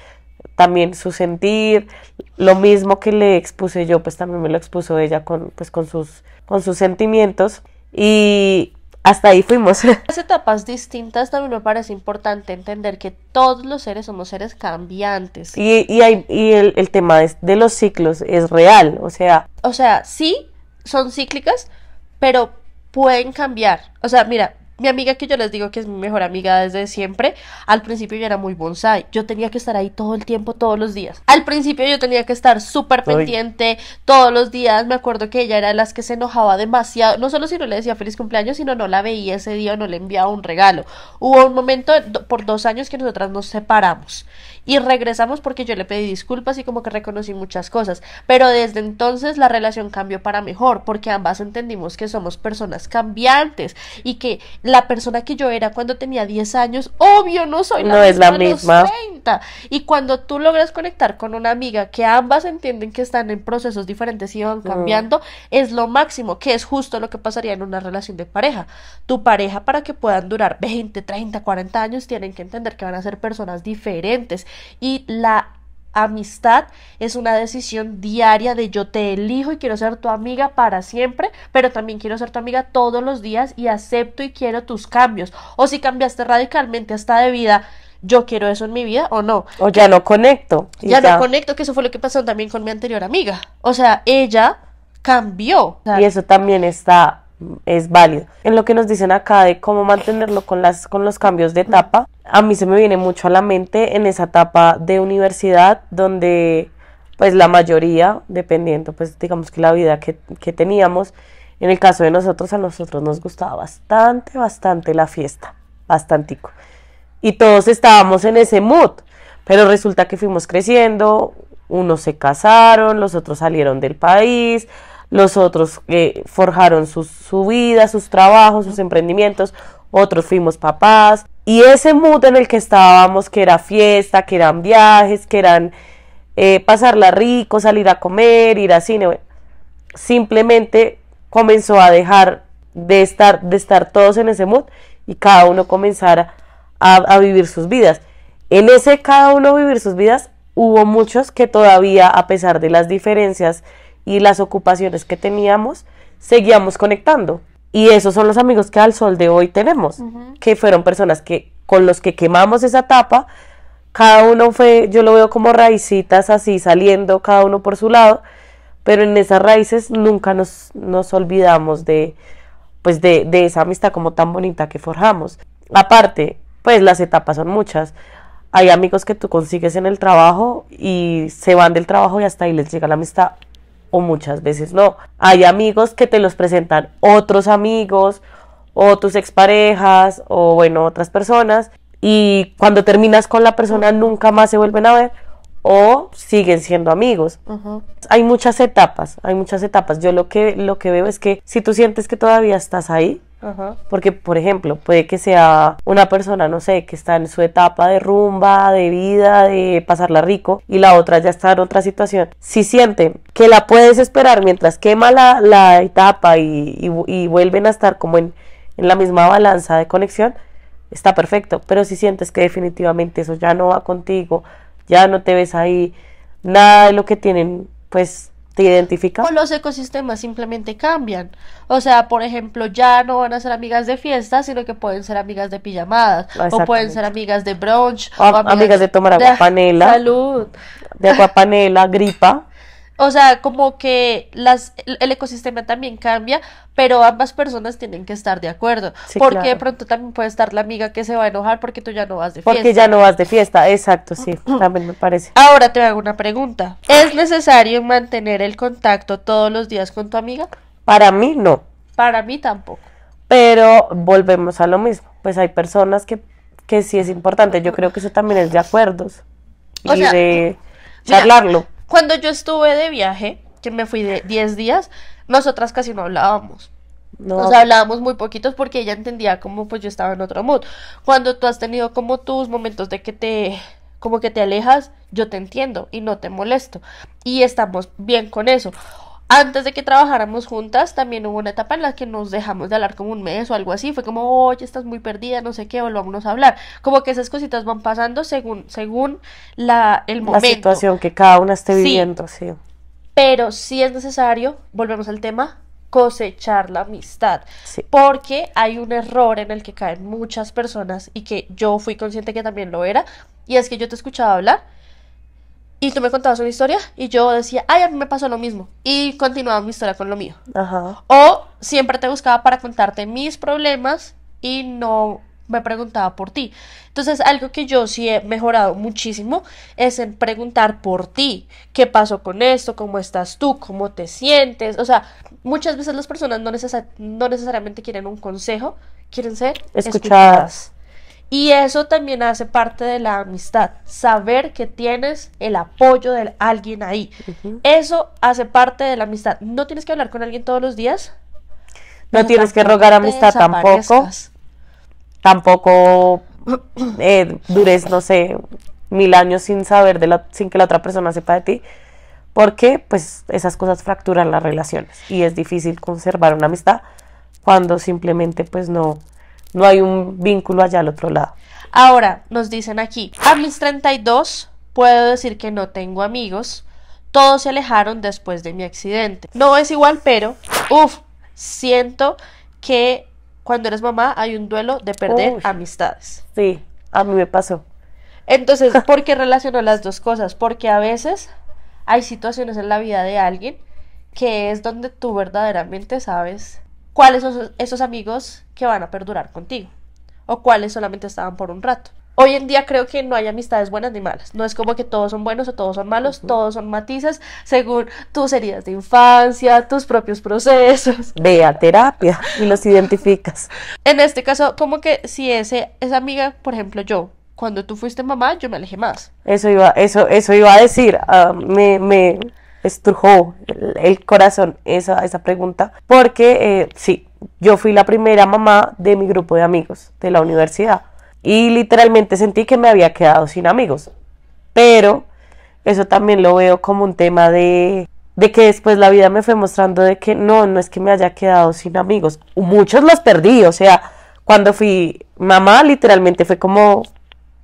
también su sentir, lo mismo que le expuse yo, pues también me lo expuso ella con, pues, con, sus, con sus sentimientos y hasta ahí fuimos. [laughs] Las etapas distintas también me parece importante entender que todos los seres somos seres cambiantes. Y, y, y el, el, tema de los ciclos es real, o sea... O sea, sí, son cíclicas, pero pueden cambiar. O sea, mira, mi amiga que yo les digo que es mi mejor amiga desde siempre, al principio yo era muy bonsai. Yo tenía que estar ahí todo el tiempo, todos los días. Al principio yo tenía que estar súper pendiente todos los días. Me acuerdo que ella era de las que se enojaba demasiado. No solo si no le decía feliz cumpleaños, sino no la veía ese día no le enviaba un regalo. Hubo un momento por dos años que nosotras nos separamos y regresamos porque yo le pedí disculpas y como que reconocí muchas cosas. Pero desde entonces la relación cambió para mejor porque ambas entendimos que somos personas cambiantes y que la persona que yo era cuando tenía 10 años, obvio, no soy la no misma. Es la misma. Los Y cuando tú logras conectar con una amiga que ambas entienden que están en procesos diferentes y van mm. cambiando, es lo máximo, que es justo lo que pasaría en una relación de pareja. Tu pareja para que puedan durar 20, 30, 40 años tienen que entender que van a ser personas diferentes y la amistad es una decisión diaria de yo te elijo y quiero ser tu amiga para siempre, pero también quiero ser tu amiga todos los días y acepto y quiero tus cambios. O si cambiaste radicalmente hasta de vida, yo quiero eso en mi vida o no. O ya no conecto. Ya, no conecto, que eso fue lo que pasó también con mi anterior amiga. O sea, ella cambió. y eso también está es válido. En lo que nos dicen acá de cómo mantenerlo con, las, con los cambios de etapa, a mí se me viene mucho a la mente en esa etapa de universidad donde pues la mayoría, dependiendo pues digamos que la vida que, teníamos, en el caso de nosotros, a nosotros nos gustaba bastante, bastante la fiesta, bastante Y todos estábamos en ese mood, pero resulta que fuimos creciendo, unos se casaron, los otros salieron del país, los otros que forjaron su vida, sus trabajos, sus emprendimientos, otros fuimos papás. Y ese mood en el que estábamos, que era fiesta, que eran viajes, que eran eh, pasarla rico, salir a comer, ir a cine, simplemente comenzó a dejar de estar, de estar todos en ese mood y cada uno comenzara a vivir sus vidas. En ese cada uno vivir sus vidas hubo muchos que todavía, a pesar de las diferencias, y las ocupaciones que teníamos, seguíamos conectando. Y esos son los amigos que al sol de hoy tenemos, que fueron personas que con los que quemamos esa etapa, cada uno fue, yo lo veo como raicitas así saliendo cada uno por su lado, pero en esas raíces nunca nos, olvidamos de, pues de, de esa amistad como tan bonita que forjamos. Aparte, pues las etapas son muchas. Hay amigos que tú consigues en el trabajo y se van del trabajo y hasta ahí les llega la amistad o muchas veces no. Hay amigos que te los presentan otros amigos o tus exparejas o bueno, otras personas y cuando terminas con la persona nunca más se vuelven a ver o siguen siendo amigos. Hay muchas etapas, hay muchas etapas. Yo lo que, lo que veo es que si tú sientes que todavía estás ahí, porque, por ejemplo, puede que sea una persona, no sé, que está en su etapa de rumba, de vida, de pasarla rico, y la otra ya está en otra situación. Si sienten que la puedes esperar mientras quema la, la etapa y, y, vuelven a estar como en, en la misma balanza de conexión, está perfecto. Pero si sientes que definitivamente eso ya no va contigo, ya no te ves ahí, nada de lo que tienen, pues o los ecosistemas simplemente cambian. O sea, por ejemplo, ya no van a ser amigas de fiesta sino que pueden ser amigas de pijamadas, o pueden ser amigas de brunch, o, amigas, amigas, de tomar agua panela. Salud. De agua panela, gripa. O sea, como que las, el ecosistema también cambia, pero ambas personas tienen que estar de acuerdo. porque de pronto también puede estar la amiga que se va a enojar porque tú ya no vas de fiesta. Porque ya no vas de fiesta, exacto, sí, también me parece. [clears throat] Ahora te hago una pregunta. ¿Es necesario mantener el contacto todos los días con tu amiga? Para mí no. Para mí tampoco. Pero volvemos a lo mismo. Pues hay personas que, que sí es importante. Yo creo que eso también es de acuerdos. y de charlarlo. Cuando yo estuve de viaje, que me fui de 10 días, nosotras casi no hablábamos. No. Nos hablábamos muy poquitos porque ella entendía como pues yo estaba en otro mood. Cuando tú has tenido como tus momentos de que te como que te alejas, yo te entiendo y no te molesto. Y estamos bien con eso. Antes de que trabajáramos juntas, también hubo una etapa en la que nos dejamos de hablar como un mes o algo así. Fue como, oye, estás muy perdida, no sé qué, volvámonos a hablar. Como que esas cositas van pasando según, según la, el momento. La situación que cada una esté viviendo, sí. Pero si es necesario, volvemos al tema, cosechar la amistad. Sí. Porque hay un error en el que caen muchas personas y que yo fui consciente que también lo era. Y es que yo te escuchaba hablar y tú me contabas una historia y yo decía, ay, a mí me pasó lo mismo. Y continuaba mi historia con lo mío. Ajá. O siempre te buscaba para contarte mis problemas y no me preguntaba por ti. Entonces, algo que yo sí he mejorado muchísimo es en preguntar por ti, qué pasó con esto, cómo estás tú, cómo te sientes. O sea, muchas veces las personas no, no necesariamente quieren un consejo, quieren ser escuchadas. Y eso también hace parte de la amistad, saber que tienes el apoyo de alguien ahí. Eso hace parte de la amistad. No tienes que hablar con alguien todos los días. No tienes que rogar amistad tampoco. Tampoco [clears throat] eh, dures, no sé, mil años sin saber de la, sin que la otra persona sepa de ti. Porque pues esas cosas fracturan las relaciones y es difícil conservar una amistad cuando simplemente pues no, no hay un vínculo allá al otro lado. Ahora, nos dicen aquí, a mis 32 puedo decir que no tengo amigos, todos se alejaron después de mi accidente. No es igual, pero, uff, siento que cuando eres mamá hay un duelo de perder amistades. Sí, a mí me pasó. Entonces, [laughs] ¿por qué relaciono las dos cosas? Porque a veces hay situaciones en la vida de alguien que es donde tú verdaderamente sabes cuáles son esos amigos que van a perdurar contigo o cuáles solamente estaban por un rato. Hoy en día creo que no hay amistades buenas ni malas. No es como que todos son buenos o todos son malos, todos son matices según tus heridas de infancia, tus propios procesos. [laughs] Ve a terapia y los identificas. en este caso, como que si ese, esa amiga, por ejemplo, yo, cuando tú fuiste mamá, yo me alejé más. Eso iba, eso, eso iba a decir. Ah, me, me, estrujó el, corazón esa, esa pregunta, porque eh, sí, yo fui la primera mamá de mi grupo de amigos de la universidad y literalmente sentí que me había quedado sin amigos. Pero eso también lo veo como un tema de, de que después la vida me fue mostrando de que no, no es que me haya quedado sin amigos. Muchos los perdí, o sea, cuando fui mamá literalmente fue como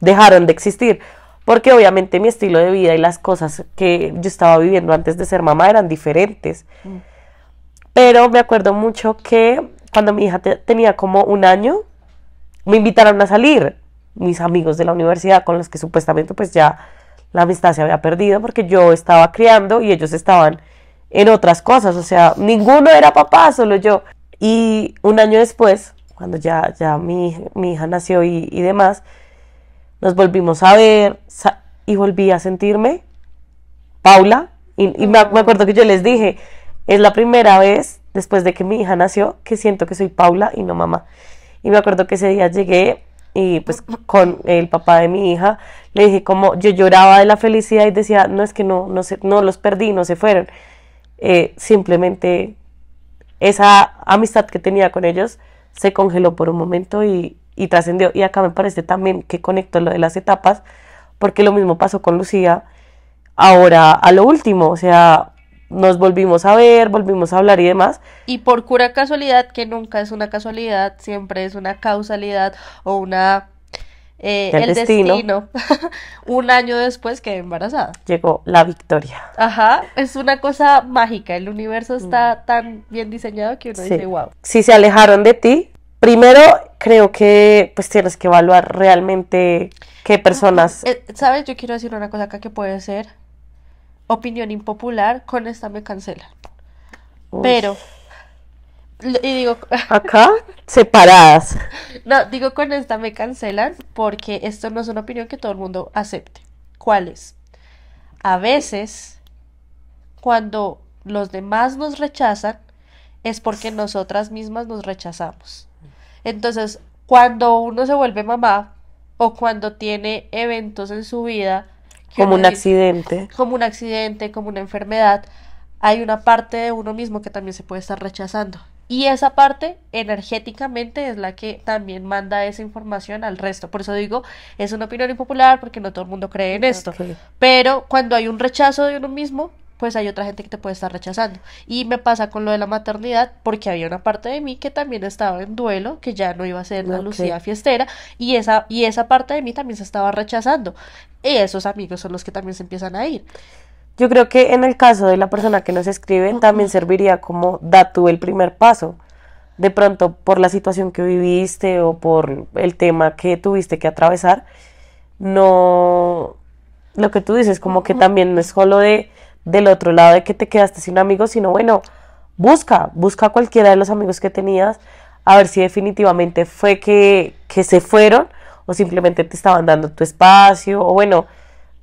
dejaron de existir porque obviamente mi estilo de vida y las cosas que yo estaba viviendo antes de ser mamá eran diferentes. Mm. Pero me acuerdo mucho que cuando mi hija tenía como un año, me invitaron a salir mis amigos de la universidad con los que supuestamente pues ya la amistad se había perdido porque yo estaba criando y ellos estaban en otras cosas, o sea, ninguno era papá, solo yo. Y un año después, cuando ya, ya mi, hija nació y demás, nos volvimos a ver y volví a sentirme Paula. Y, me, acuerdo que yo les dije, es la primera vez después de que mi hija nació que siento que soy Paula y no mamá. Y me acuerdo que ese día llegué y pues con el papá de mi hija le dije como yo lloraba de la felicidad y decía no es que no no no los perdí no se fueron eh, simplemente esa amistad que tenía con ellos se congeló por un momento y, y trascendió. Y acá me parece también que conecto lo de las etapas, porque lo mismo pasó con Lucía ahora a lo último, o sea, nos volvimos a ver, volvimos a hablar y demás. Y por pura casualidad, que nunca es una casualidad, siempre es una causalidad o una... Eh, el, destino, [laughs] un año después quedé embarazada. Llegó la victoria. Ajá, es una cosa mágica, el universo está mm. tan bien diseñado que uno dice, wow. Si se alejaron de ti, primero creo que pues tienes que evaluar realmente qué personas... Eh, Sabes, yo quiero decir una cosa acá que puede ser opinión impopular, con esta me cancelan. Pero... Y digo... [laughs] Acá, separadas. No, digo con esta me cancelan porque esto no es una opinión que todo el mundo acepte. ¿Cuál es? A veces, cuando los demás nos rechazan, es porque nosotras mismas nos rechazamos. Entonces, cuando uno se vuelve mamá o cuando tiene eventos en su vida, como un accidente, como un accidente, como una enfermedad, hay una parte de uno mismo que también se puede estar rechazando. Y esa parte energéticamente es la que también manda esa información al resto. Por eso digo, es una opinión impopular porque no todo el mundo cree en esto. Pero cuando hay un rechazo de uno mismo, pues hay otra gente que te puede estar rechazando. Y me pasa con lo de la maternidad, porque había una parte de mí que también estaba en duelo, que ya no iba a ser la Lucía fiestera, y esa, y esa parte de mí también se estaba rechazando. Y esos amigos son los que también se empiezan a ir. Yo creo que en el caso de la persona que nos escribe, también serviría como dato tú el primer paso. De pronto, por la situación que viviste o por el tema que tuviste que atravesar, no. Lo que tú dices, como que también no es solo de del otro lado de que te quedaste sin amigos, sino bueno, busca, busca a cualquiera de los amigos que tenías, a ver si definitivamente fue que, que se fueron o simplemente te estaban dando tu espacio, o bueno,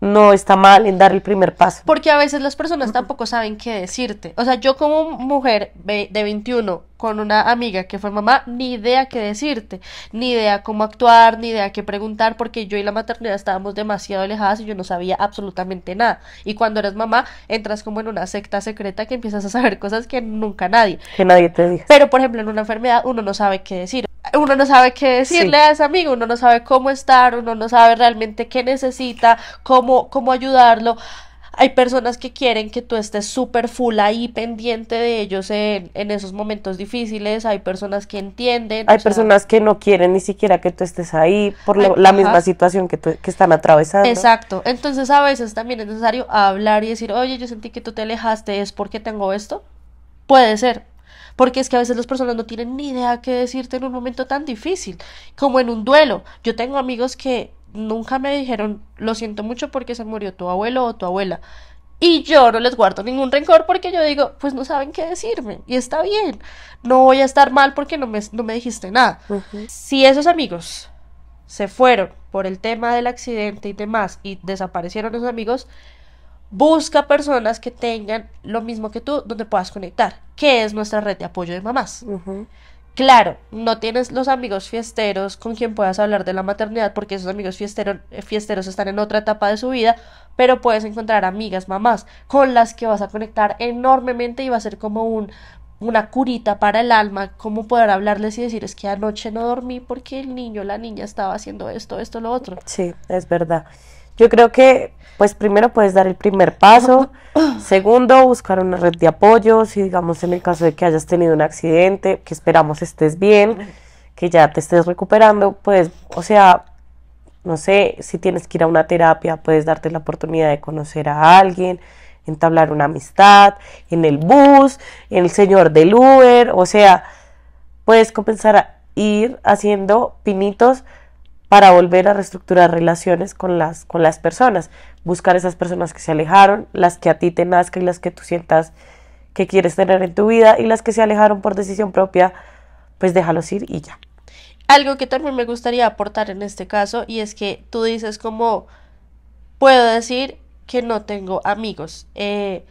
no está mal en dar el primer paso. Porque a veces las personas tampoco saben qué decirte. O sea, yo como mujer de 21 con una amiga que fue mamá, ni idea qué decirte, ni idea cómo actuar, ni idea qué preguntar, porque yo y la maternidad estábamos demasiado alejadas y yo no sabía absolutamente nada. Y cuando eres mamá, entras como en una secta secreta que empiezas a saber cosas que nunca nadie. Que nadie te dice. Pero, por ejemplo, en una enfermedad uno no sabe qué decir uno no sabe qué decirle a ese amigo, uno no sabe cómo estar, uno no sabe realmente qué necesita, cómo, cómo ayudarlo. Hay personas que quieren que tú estés súper full ahí pendiente de ellos en, esos momentos difíciles, hay personas que entienden. Hay personas que no quieren ni siquiera que tú estés ahí por la misma situación que, que están atravesando. Exacto, entonces a veces también es necesario hablar y decir, oye, yo sentí que tú te alejaste, es porque tengo esto. Puede ser, porque es que a veces las personas no tienen ni idea qué decirte en un momento tan difícil, como en un duelo. Yo tengo amigos que nunca me dijeron, lo siento mucho porque se murió tu abuelo o tu abuela. Y yo no les guardo ningún rencor porque yo digo, pues no saben qué decirme. Y está bien. No voy a estar mal porque no me, no me dijiste nada. Si esos amigos se fueron por el tema del accidente y demás y desaparecieron esos amigos, busca personas que tengan lo mismo que tú donde puedas conectar que es nuestra red de apoyo de mamás. Claro, no tienes los amigos fiesteros con quien puedas hablar de la maternidad porque esos amigos fiesteros están en otra etapa de su vida, pero puedes encontrar amigas, mamás, con las que vas a conectar enormemente y va a ser como una curita para el alma, cómo poder hablarles y decir es que anoche no dormí porque el niño, la niña estaba haciendo esto, esto, lo otro. Sí, es verdad. Yo creo que pues primero puedes dar el primer paso, [laughs] segundo, buscar una red de apoyo, si digamos en el caso de que hayas tenido un accidente, que esperamos estés bien, que ya te estés recuperando, pues, o sea, no sé, si tienes que ir a una terapia, puedes darte la oportunidad de conocer a alguien, entablar una amistad, en el bus, en el señor del Uber, o sea, puedes comenzar a ir haciendo pinitos para volver a reestructurar relaciones con las, con las personas, buscar esas personas que se alejaron, las que a ti te nazcan y las que tú sientas que quieres tener en tu vida y las que se alejaron por decisión propia, pues déjalos ir y ya. Algo que también me gustaría aportar en este caso y es que tú dices como puedo decir que no tengo amigos. Eh,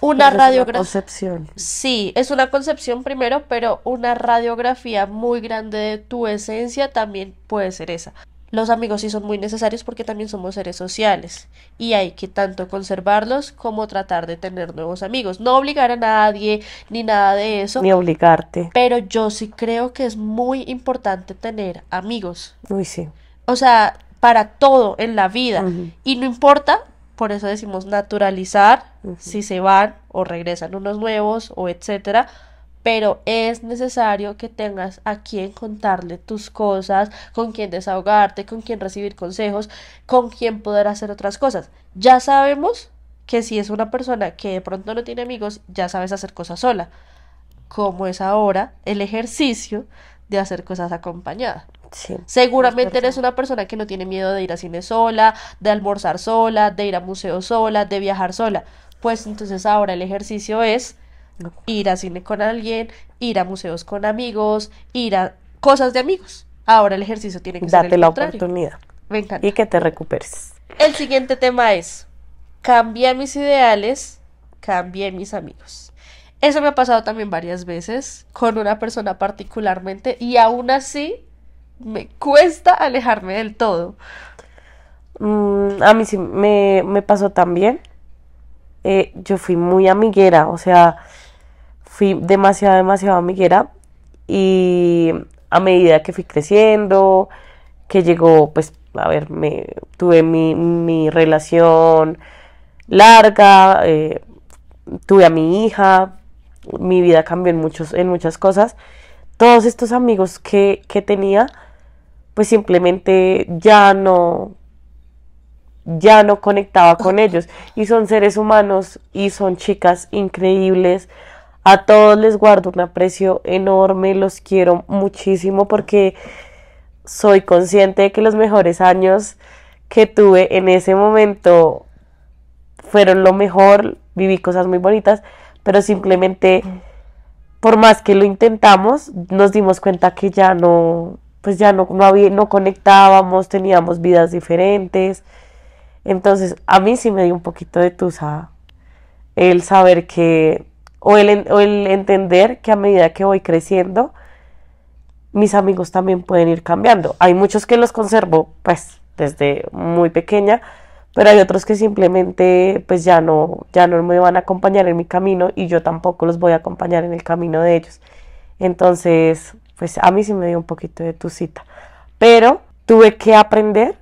una radiografía. Sí, es una concepción primero, pero una radiografía muy grande de tu esencia también puede ser esa. Los amigos sí son muy necesarios porque también somos seres sociales y hay que tanto conservarlos como tratar de tener nuevos amigos. No obligar a nadie ni nada de eso. Ni obligarte. Pero yo sí creo que es muy importante tener amigos. Uy, sí. O sea, para todo en la vida. Y no importa por eso decimos naturalizar si se van o regresan unos nuevos o etcétera. Pero es necesario que tengas a quien contarle tus cosas, con quien desahogarte, con quien recibir consejos, con quien poder hacer otras cosas. Ya sabemos que si es una persona que de pronto no tiene amigos, ya sabes hacer cosas sola. Como es ahora el ejercicio de hacer cosas acompañada. Seguramente eres una persona que no tiene miedo de ir a cine sola, de almorzar sola, de ir a museos sola, de viajar sola. Pues entonces ahora el ejercicio es ir a cine con alguien, ir a museos con amigos, ir a cosas de amigos. Ahora el ejercicio tiene que ser el la oportunidad. Me encanta. Y que te recuperes. El siguiente tema es, cambié mis ideales, cambié mis amigos. Eso me ha pasado también varias veces con una persona particularmente y aún así me cuesta alejarme del todo. Mm, a mí sí me, pasó también. Eh, yo fui muy amiguera, o sea, fui demasiado, demasiado amiguera. Y a medida que fui creciendo, que llegó, pues, a ver, me, tuve mi, relación larga, eh, tuve a mi hija, mi vida cambió en, muchos, en muchas cosas. Todos estos amigos que, que tenía, pues simplemente ya no, ya no conectaba con ellos. Y son seres humanos y son chicas increíbles. A todos les guardo un aprecio enorme, los quiero muchísimo porque soy consciente de que los mejores años que tuve en ese momento fueron lo mejor, viví cosas muy bonitas, pero simplemente por más que lo intentamos, nos dimos cuenta que ya no, pues ya no, no conectábamos, teníamos vidas diferentes. Entonces, a mí sí me dio un poquito de tusa el saber que, o el, entender que a medida que voy creciendo, mis amigos también pueden ir cambiando. Hay muchos que los conservo, pues, desde muy pequeña, pero hay otros que simplemente, pues, ya no, ya no me van a acompañar en mi camino y yo tampoco los voy a acompañar en el camino de ellos. Entonces, pues a mí sí me dio un poquito de tu cita. Pero tuve que aprender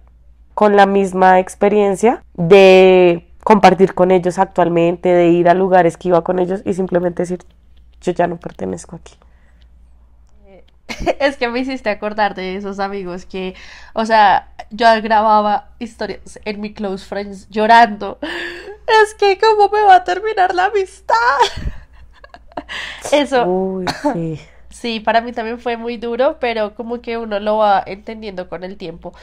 con la misma experiencia de compartir con ellos actualmente, de ir a lugares que iba con ellos y simplemente decir, yo ya no pertenezco aquí. [laughs] Es que me hiciste acordar de esos amigos que, o sea, yo grababa historias en mi Close Friends llorando. [laughs] Es que, ¿cómo me va a terminar la amistad? [laughs] Eso. Uy, sí. Sí, para mí también fue muy duro, pero como que uno lo va entendiendo con el tiempo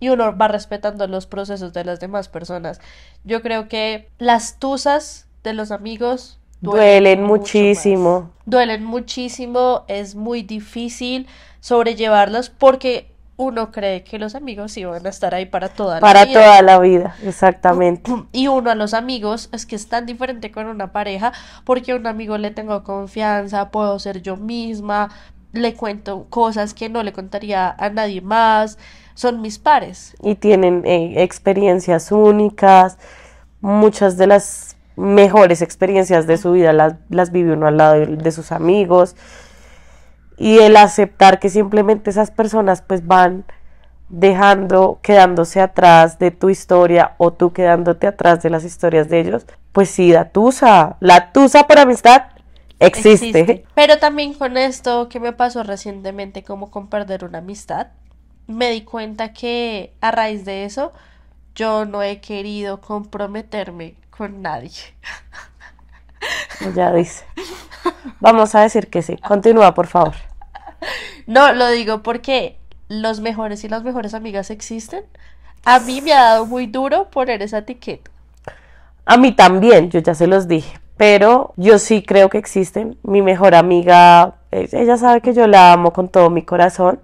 y uno va respetando los procesos de las demás personas. Yo creo que las tusas de los amigos duelen, duelen muchísimo. Duelen muchísimo, es muy difícil sobrellevarlas porque uno cree que los amigos van a estar ahí para toda la vida. Para toda la vida, exactamente. [clears throat] Y uno a los amigos es que es tan diferente con una pareja porque a un amigo le tengo confianza, puedo ser yo misma, le cuento cosas que no le contaría a nadie más, son mis pares. Y tienen eh, experiencias únicas, muchas de las mejores experiencias de su vida las, las vive uno al lado de sus amigos y el aceptar que simplemente esas personas pues van dejando, quedándose atrás de tu historia o tú quedándote atrás de las historias de ellos, pues sí, la tusa, la tusa por amistad existe. Pero también con esto que me pasó recientemente, como con perder una amistad, me di cuenta que a raíz de eso yo no he querido comprometerme con nadie. [laughs] [laughs] Ya dice. Vamos a decir que sí. Continúa, por favor. No, lo digo porque los mejores y las mejores amigas existen. A mí me ha dado muy duro poner esa etiqueta. A mí también, yo ya se los dije. Pero yo sí creo que existen. Mi mejor amiga, eh, ella sabe que yo la amo con todo mi corazón.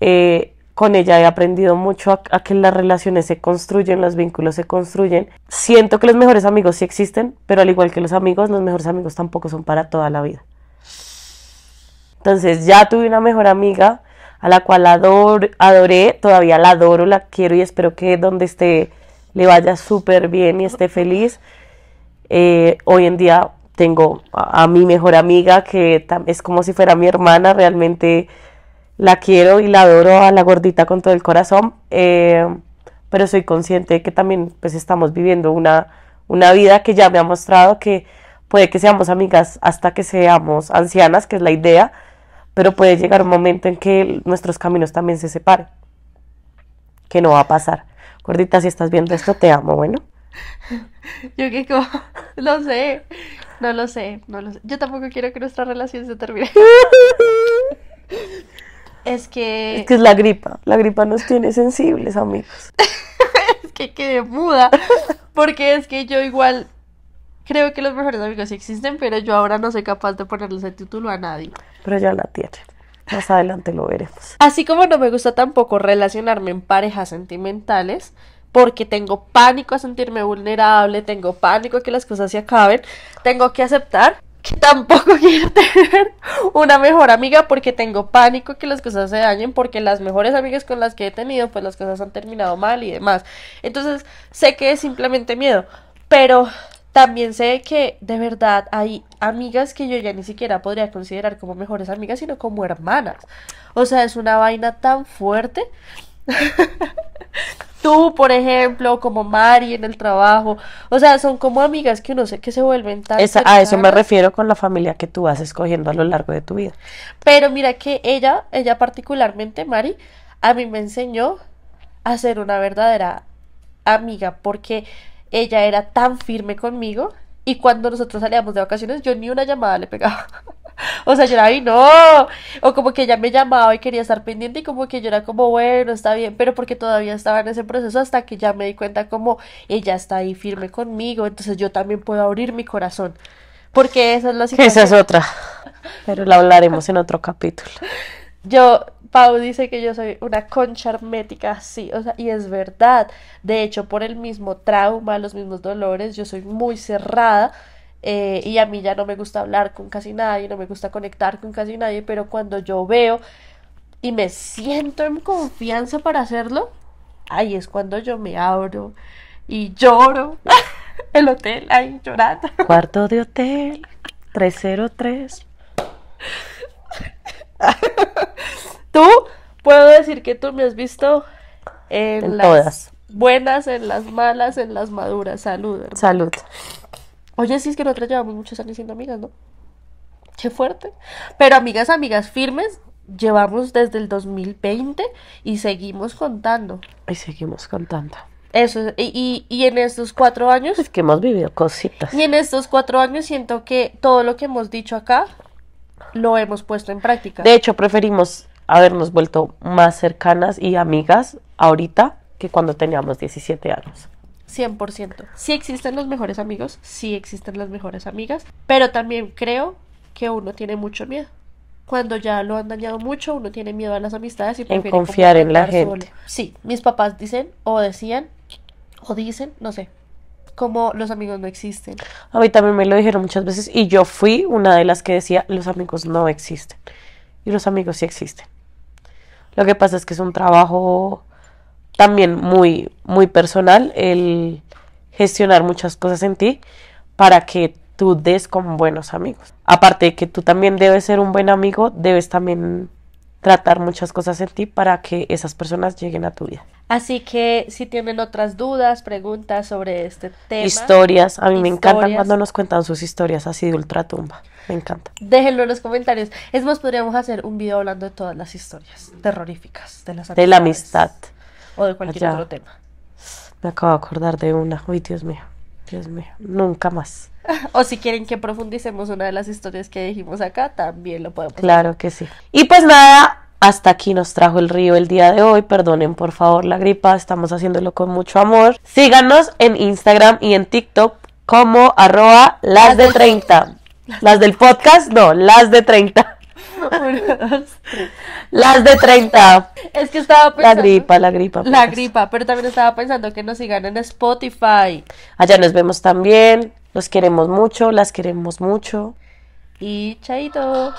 Eh, con ella he aprendido mucho a, que las relaciones se construyen, los vínculos se construyen. Siento que los mejores amigos sí existen, pero al igual que los amigos, los mejores amigos tampoco son para toda la vida. Entonces ya tuve una mejor amiga a la cual adoré, todavía la adoro, la quiero y espero que donde esté le vaya súper bien y esté feliz. Eh, hoy en día tengo a mi mejor amiga que es como si fuera mi hermana, realmente la quiero y la adoro a la gordita con todo el corazón, eh, pero soy consciente de que también pues estamos viviendo una, una vida que ya me ha mostrado que puede que seamos amigas hasta que seamos ancianas, que es la idea, pero puede llegar un momento en que nuestros caminos también se separen, que no va a pasar. Gordita, si estás viendo esto, te amo, bueno. [laughs] Yo que como, [laughs] lo sé, no lo sé, no lo sé. Yo tampoco quiero que nuestra relación se termine. [laughs] Es que... Es que es la gripa. La gripa nos tiene sensibles, amigos. [laughs] es que quede muda. Porque es que yo igual creo que los mejores amigos sí existen, pero yo ahora no soy capaz de ponerles el título a nadie. Pero ya la tienen. Más adelante lo veremos. Así como no me gusta tampoco relacionarme en parejas sentimentales, porque tengo pánico a sentirme vulnerable, tengo pánico a que las cosas se acaben, tengo que aceptar que tampoco [laughs] quiero tener una mejor amiga porque tengo pánico que las cosas se dañen, porque las mejores amigas con las que he tenido, pues las cosas han terminado mal y demás. Entonces, sé que es simplemente miedo, pero también sé que de verdad hay amigas que yo ya ni siquiera podría considerar como mejores amigas, sino como hermanas. O sea, es una vaina tan fuerte [laughs] Tú, por ejemplo, como Mari en el trabajo. O sea, son como amigas que uno sé que se vuelven tan. a eso me refiero con la familia que tú vas escogiendo a lo largo de tu vida. Pero mira que ella, ella particularmente, Mari, a mí me enseñó a ser una verdadera amiga porque ella era tan firme conmigo y cuando nosotros salíamos de vacaciones yo ni una llamada le pegaba. [laughs] [laughs] O sea, yo era, y no. O como que ella me llamaba y quería estar pendiente y como que yo era como, bueno, está bien, pero porque todavía estaba en ese proceso hasta que ya me di cuenta como ella está ahí firme conmigo, entonces yo también puedo abrir mi corazón. Porque esa es la situación. Esa es otra. Pero la hablaremos en otro capítulo. Yo, Pau dice que yo soy una concha hermética, sí, o sea, y es verdad. De hecho, por el mismo trauma, los mismos dolores, yo soy muy cerrada eh, y a mí ya no me gusta hablar con casi nadie, no me gusta conectar con casi nadie, pero cuando yo veo y me siento en confianza para hacerlo, ahí es cuando yo me abro y lloro. [laughs] El hotel ahí llorando. Cuarto de hotel 303. [laughs] tú, puedo decir que tú me has visto en, las buenas, en las malas, en las maduras. Salud. Salud. Oye, sí es que nosotras llevamos muchos años siendo amigas, ¿no? Qué fuerte. Pero amigas, amigas firmes, llevamos desde el 2020 y seguimos contando. Y seguimos contando. Eso, y, y, y, en estos cuatro años... Es que hemos vivido cositas. Y en estos cuatro años siento que todo lo que hemos dicho acá lo hemos puesto en práctica. De hecho, preferimos habernos vuelto más cercanas y amigas ahorita que cuando teníamos 17 años. 100%. Sí existen los mejores amigos, si existen las mejores amigas, pero también creo que uno tiene mucho miedo. Cuando ya lo han dañado mucho, uno tiene miedo a las amistades y confiar en la gente. Sí, mis papás dicen o decían o dicen, no sé, como los amigos no existen. A mí también me lo dijeron muchas veces y yo fui una de las que decía los amigos no existen y los amigos sí existen. Lo que pasa es que es un trabajo también muy, muy personal el gestionar muchas cosas en ti para que tú des con buenos amigos. Aparte de que tú también debes ser un buen amigo, debes también tratar muchas cosas en ti para que esas personas lleguen a tu vida. Así que si tienen otras dudas, preguntas sobre este tema. Historias, a mí me encantan cuando nos cuentan sus historias así de ultratumba. Me encanta. Déjenlo en los comentarios. Es más, podríamos hacer un video hablando de todas las historias terroríficas de las amistades. De la amistad o de cualquier otro tema. Me acabo de acordar de una. Uy, Dios mío. Dios mío. Nunca más. [laughs] o si quieren que profundicemos una de las historias que dijimos acá, también lo podemos. Claro que sí. Y pues nada, hasta aquí nos trajo el río el día de hoy. Perdonen por favor la gripa, estamos haciéndolo con mucho amor. Síganos en Instagram y en TikTok como arroba las de 30. [laughs] Las del podcast, no, las de 30. Las de 30. Es que estaba pensando. La gripa, la gripa. Pues. La gripa, pero también estaba pensando que nos sigan en Spotify. Allá nos vemos también. Los queremos mucho, las queremos mucho. Y chaito.